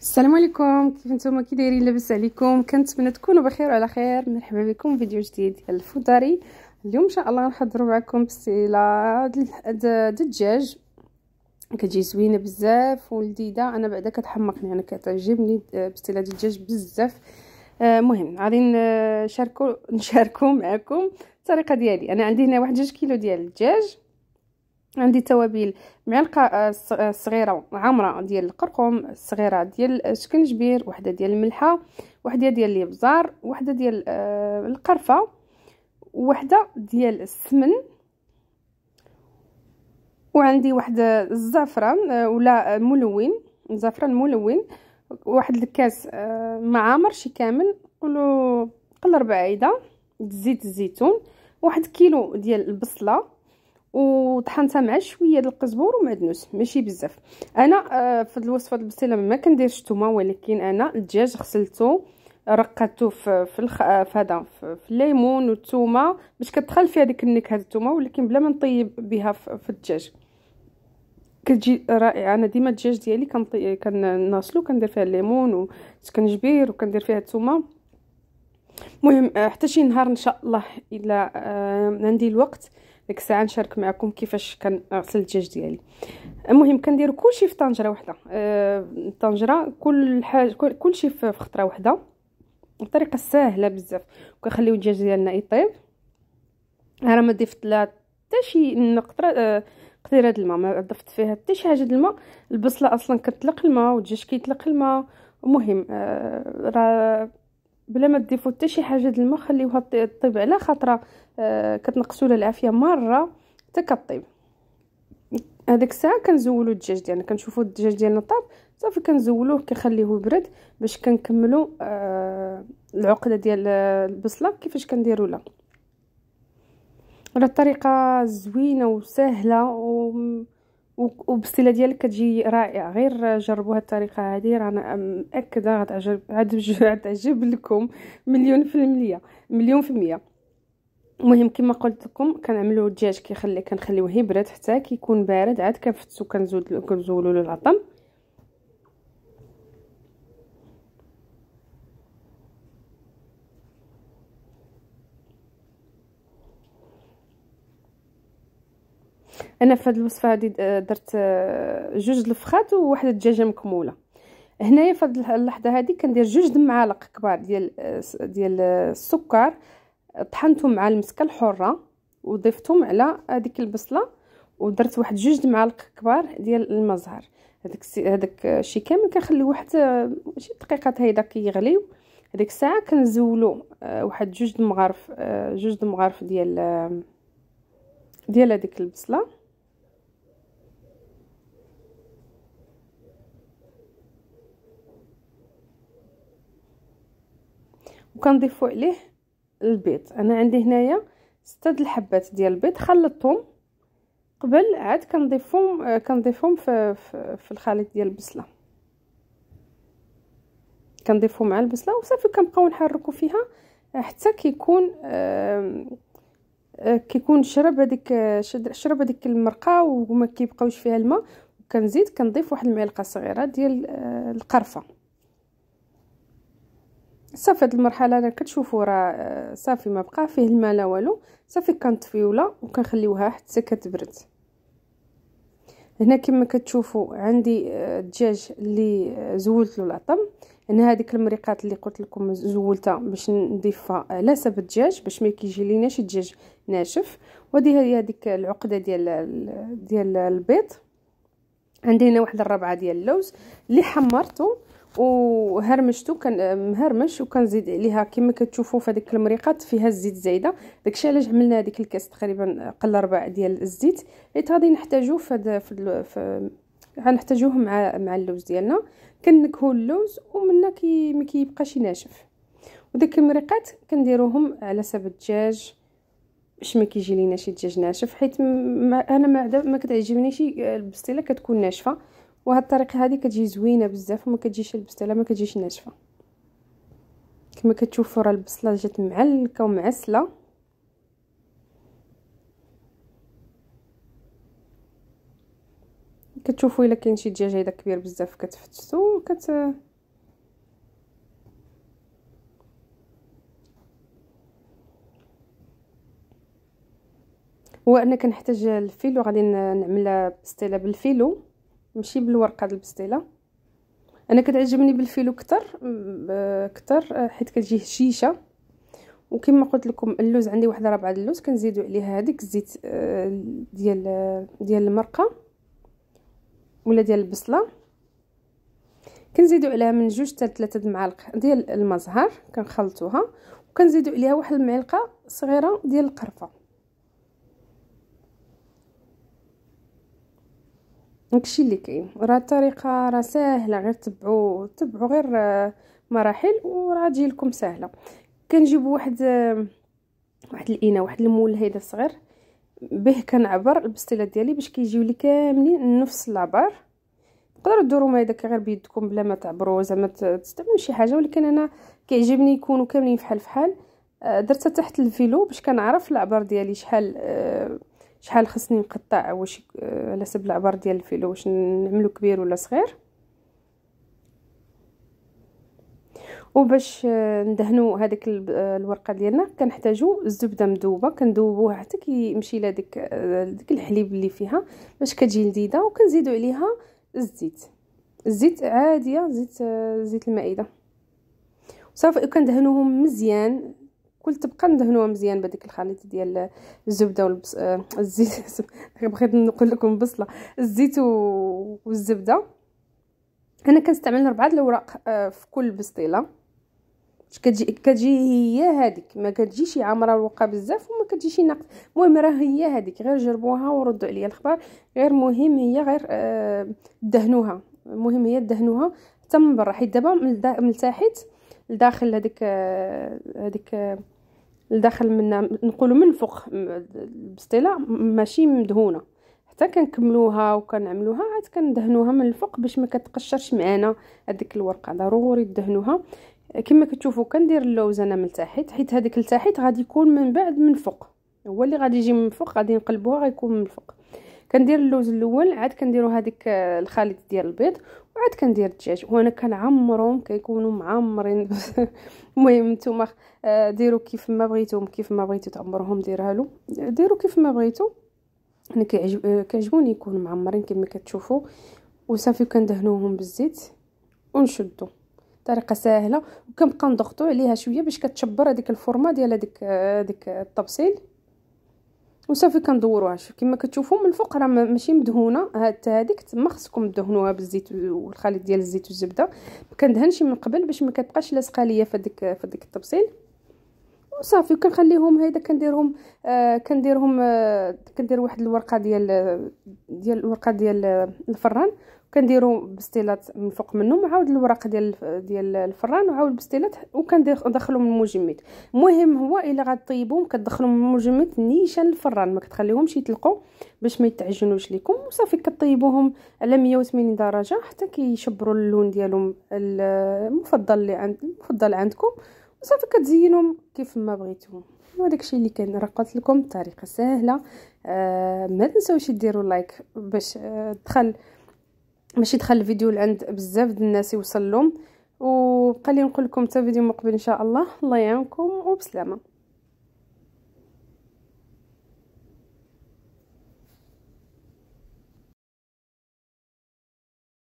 السلام عليكم كيف نتوما كي دايرين لاباس عليكم كنتمنى تكونوا بخير وعلى خير مرحبا بكم فيديو جديد ديال الفوداري اليوم ان شاء الله نحضروا معكم بسيله الدجاج كتجي زوينه بزاف ولذيذه انا بعدا كتحمقني انا كتعجبني آه، بسيله الدجاج بزاف المهم آه غادي نشاركو آه، نشاركو معكم الطريقه ديالي انا عندي هنا واحد 2 كيلو ديال الدجاج عندي توابل معلقه آه، آه، صغيره عامره ديال القرقم صغيره ديال السكنجبير وحده ديال الملحه وحده ديال الابزار وحده ديال آه، القرفه وحده ديال السمن وعندي واحد الزعفران ولا ملون زعفران ملون واحد الكاس معامر شي كامل ولو قلر بعيده زيت الزيتون واحد كيلو ديال البصله وطحنتها مع شويه ديال القزبور ومعدنوس ماشي بزاف انا آه، في الوصفه البسيله ما كنديرش الثومه ولكن انا الدجاج غسلته رقدته في في, الخ... آه، في هذا في الليمون والثومه باش كتدخل فيها ديك النكهه الثومه ولكن بلا ما نطيب بها في الدجاج كتجي رائعه انا ديما الدجاج ديالي كنطي كناصلو كندير فيها الليمون والسكنجبير وكندير فيها الثومه المهم آه، حتى شي نهار ان شاء الله الا عندي الوقت ديك الساعه نشارك معكم كيفاش كنغسل الدجاج ديالي المهم كندير كلشي في طنجره وحده الطنجره آه، كل حاجه كلشي في خطره وحده بطريقه سهله بزاف وكنخليو الدجاج ديالنا يطيب راه ما ضفت لا حتى شي قطره آه، قطيره الماء ما ضفت فيها حتى شي حاجه الماء البصله اصلا كتطلق الماء والدجاج كيطلق الماء المهم آه، راه بلا ما تضيفوا حتى شي حاجه د الماء خليوها طيب على خاطره آه، كتنقصوا لها العافيه مره حتى كطيب هذيك الساعه كنزولوا الدجاج ديالنا كنشوفوا الدجاج ديالنا طاب صافي كنزولوه كنخليوه يبرد باش كنكملوا آه، العقده ديال آه، البصله كيفاش كنديروا لها راه الطريقه زوينه وسهله و وبالصله ديالك كتجي رائعه غير جربوا هاد الطريقه هذه رانا مأكده غتعجب غتعجب لكم مليون في المية مليون في المية المهم كما قلت لكم كنعملوا الدجاج كيخلي كنخليوه يبرد حتى كيكون بارد عاد كنفتو كنزود كنزولوا له العظم انا في هذه الوصفه هذه آه، درت آه، جوج الفخات وواحد الدجاجه مكموله هنايا في هذه اللحظه هذه كندير جوج معالق كبار ديال آه، ديال السكر طحنتهم مع المسكه الحره وضفتهم على هذيك البصله ودرت واحد جوج معالق كبار ديال المزهر هذاك هذاك الشيء كامل كنخليه واحد شي دقيقه هيدا كيغليو هذيك الساعه كنزولو واحد جوج المغارف جوج المغارف ديال ديال هذيك البصله وكنضيفوا عليه البيض انا عندي هنايا ستة د الحبات ديال البيض خلطتهم قبل عاد كنضيفهم كنضيفهم في, في, الخليط ديال البصله كنضيفهم مع البصله وصافي كنبقاو نحركو فيها حتى كيكون آه، كيكون شرب هذيك شرب هذيك المرقه وما كيبقاوش فيها الماء وكنزيد كنضيف واحد المعلقه صغيره ديال آه، القرفه صافي هاد المرحله انا كتشوفوا راه آه، صافي ما بقى فيه الماء لا والو صافي لا وكنخليوها حتى كتبرد هنا كما كتشوفوا عندي آه، الدجاج اللي آه، زولت له العظم انا هذيك المريقات اللي قلت لكم زولتها باش نضيفها على سب الدجاج باش ما كيجي ليناش الدجاج ناشف وهذه هي هذيك العقده ديال ديال البيض عندي هنا واحد الربعه ديال اللوز اللي حمرته وهرمشتو كان آه، مهرمش وكنزيد عليها كما كتشوفوا في هذيك المريقات فيها الزيت زايده داكشي علاش عملنا هذيك الكاس تقريبا قل ربع ديال الزيت حيت غادي نحتاجو في هذا في غنحتاجوه مع مع اللوز ديالنا كنكهو اللوز ومنا كي ما كيبقاش ناشف وداك المريقات كنديروهم على سبب الدجاج باش ما كيجي لينا شي دجاج ناشف حيت انا ما, ما كتعجبنيش آه، البسطيله كتكون ناشفه وهاد الطريقه هذه كتجي زوينه بزاف وما كتجيش لا ما كتجيش ناشفه كما كتشوفوا راه البصله جات معلكه ومعسله كتشوفوا الا كاين شي دجاج هذا كبير بزاف كتفتسو كت هو انا كنحتاج الفيلو غادي نعمل بسطيله بالفيلو ماشي بالورقه ديال البستيله انا كتعجبني بالفيلو كتر كتر آه، حيت كتجي هشيشه وكما قلت لكم اللوز عندي واحد ربعه اللوز كنزيدو عليها هذيك الزيت آه، ديال آه، ديال المرقه ولا ديال البصله كنزيدو عليها من جوج حتى ثلاثه المعالق ديال المزهر كنخلطوها وكنزيدو عليها واحد المعلقه صغيره ديال القرفه داكشي اللي كاين راه الطريقه راه ساهله غير تبعوا تبعوا غير آه، مراحل وراه تجي لكم سهله كنجيبوا واحد آه، واحد الاناء واحد المول هيدا صغير به كنعبر البسطيلات ديالي باش كيجيو لي كاملين نفس لابار تقدروا ديروا ما داك غير بيدكم بلا ما تعبروا زعما تستعملوا شي حاجه ولكن انا كيعجبني يكونوا كاملين فحال فحال آه، درتها تحت الفيلو باش كنعرف العبر ديالي شحال شحال خصني نقطع واش آه، على حسب العبر ديال الفيلو واش نعملو كبير ولا صغير وباش آه، ندهنو هذيك آه، الورقه ديالنا كنحتاجو الزبده مذوبه كندوبوها حتى كيمشي لها ديك ديك الحليب اللي فيها باش كتجي لذيذه وكنزيدو عليها الزيت الزيت عاديه زيت زيت المائده صافي وكندهنوهم مزيان كل تبقى ندهنوها مزيان بهذيك الخليط ديال الزبده والبص... آه، الزيت بغيت نقول لكم بصله الزيت والزبده انا كنستعمل اربعه الاوراق آه، في كل بسطيله كتجي كتجي هي هذيك ما كتجيش عامره الورقه بزاف وما كتجيش ناقص المهم راه هي هذيك غير جربوها وردوا عليا الخبر غير مهم هي غير آه، دهنوها المهم هي دهنوها حتى من برا حيت دابا من تحت لداخل هذيك هذيك لداخل من نقولوا من الفوق باصطلاح ماشي مدهونه حتى كنكملوها وكنعملوها عاد كندهنوها من الفوق باش ما كتقشرش معانا هذيك الورقه ضروري تدهنوها كما كتشوفوا كندير اللوز انا من التحت حيت هذيك التحت غادي يكون من بعد من فوق هو اللي غادي يجي من فوق غادي نقلبوها غيكون من الفوق كندير اللوز الاول عاد كنديرو هذيك آه، الخليط ديال البيض وعاد كندير الدجاج وانا كنعمرهم كيكونوا معمرين المهم نتوما آه، ديروا كيف ما بغيتو كيف ما بغيتو تعمرهم ديرها له ديروا كيف ما بغيتو يعني انا آه، كيعجبوني يكونوا معمرين كما كتشوفوا وصافي كندهنوهم بالزيت ونشدو طريقه سهله وكنبقى نضغطو عليها شويه باش كتشبر هذيك الفورمه ديال هذيك هذيك الطبسيل وصافي كندوروها شوف كما كتشوفوا من الفوق راه ماشي مدهونه حتى هذيك تما خصكم دهنوها بالزيت والخليط ديال الزيت والزبده ما كندهنش من قبل باش ما كتبقاش لاصقه ليا في ديك في ديك الطبسيل وصافي كنخليهم هيدا كنديرهم آه كنديرهم آه كندير واحد الورقه ديال ديال الورقه ديال آه، الفران كنديرو بسطيلات من فوق منه معاود الوراق ديال ديال الفران وعاود بسطيلات وكندخلو من المجمد المهم هو الا غطيبوهم كتدخلو من المجمد نيشان الفران ما كتخليهمش يطلقوا باش ما يتعجنوش ليكم وصافي كطيبوهم على 180 درجه حتى كيشبروا اللون ديالهم المفضل اللي عند المفضل عندكم وصافي كتزينوهم كيف ما بغيتو وهذاك الشيء اللي كان رقت لكم بطريقه سهله آه ما تنساوش ديروا لايك باش آه تدخل ماشي دخل الفيديو لعند بزاف ديال الناس يوصل لهم وبقى لي نقول لكم حتى فيديو مقبل ان شاء الله الله يعاونكم وبسلامه